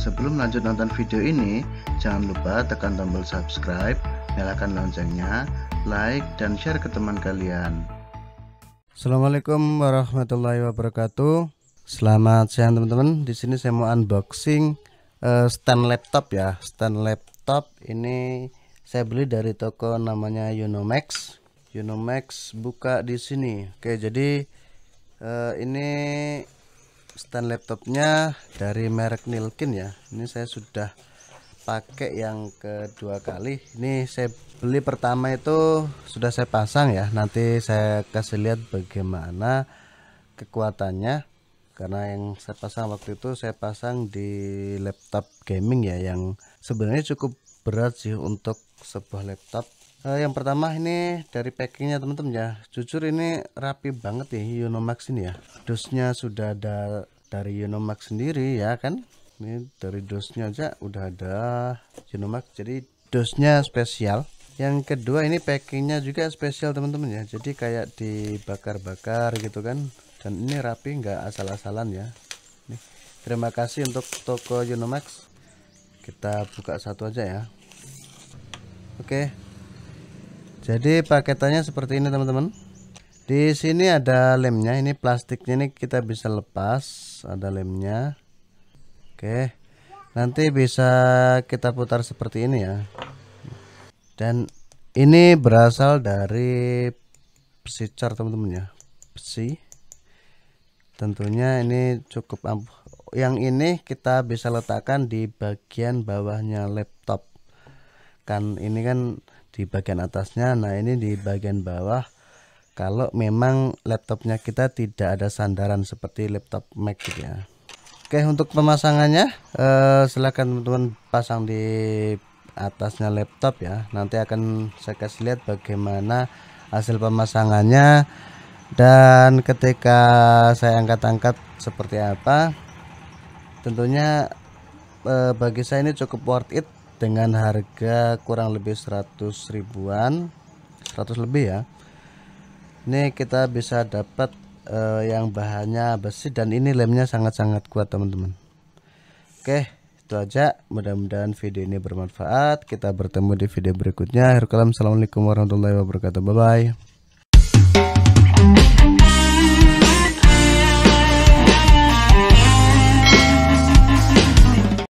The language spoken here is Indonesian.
Sebelum lanjut nonton video ini, jangan lupa tekan tombol subscribe, nyalakan loncengnya, like, dan share ke teman kalian. Assalamualaikum warahmatullahi wabarakatuh. Selamat siang teman-teman. Di sini saya mau unboxing uh, stand laptop ya. Stand laptop ini saya beli dari toko namanya Unomax. Unomax buka di sini. Oke, jadi uh, ini stand laptopnya dari merek Nilkin ya ini saya sudah pakai yang kedua kali ini saya beli pertama itu sudah saya pasang ya nanti saya kasih lihat bagaimana kekuatannya karena yang saya pasang waktu itu saya pasang di laptop gaming ya yang sebenarnya cukup berat sih untuk sebuah laptop Eh, yang pertama ini dari packingnya teman-teman ya jujur ini rapi banget ya Unomax ini ya dosnya sudah ada dari Unomax sendiri ya kan ini dari dosnya aja udah ada Unomax jadi dosnya spesial yang kedua ini packingnya juga spesial teman-teman ya jadi kayak dibakar-bakar gitu kan dan ini rapi nggak asal-asalan ya Nih, terima kasih untuk toko Unomax kita buka satu aja ya oke okay jadi paketannya seperti ini teman-teman di sini ada lemnya ini plastiknya ini kita bisa lepas ada lemnya oke nanti bisa kita putar seperti ini ya dan ini berasal dari secar teman-teman ya Besi. tentunya ini cukup ampuh yang ini kita bisa letakkan di bagian bawahnya laptop kan ini kan di bagian atasnya nah ini di bagian bawah kalau memang laptopnya kita tidak ada sandaran seperti laptop Mac gitu ya Oke untuk pemasangannya eh, silahkan teman-teman pasang di atasnya laptop ya nanti akan saya kasih lihat bagaimana hasil pemasangannya dan ketika saya angkat-angkat seperti apa tentunya eh, bagi saya ini cukup worth it dengan harga kurang lebih 100 ribuan 100 lebih ya ini kita bisa dapat uh, yang bahannya besi dan ini lemnya sangat-sangat kuat teman-teman oke itu aja mudah-mudahan video ini bermanfaat kita bertemu di video berikutnya Assalamualaikum warahmatullahi wabarakatuh bye bye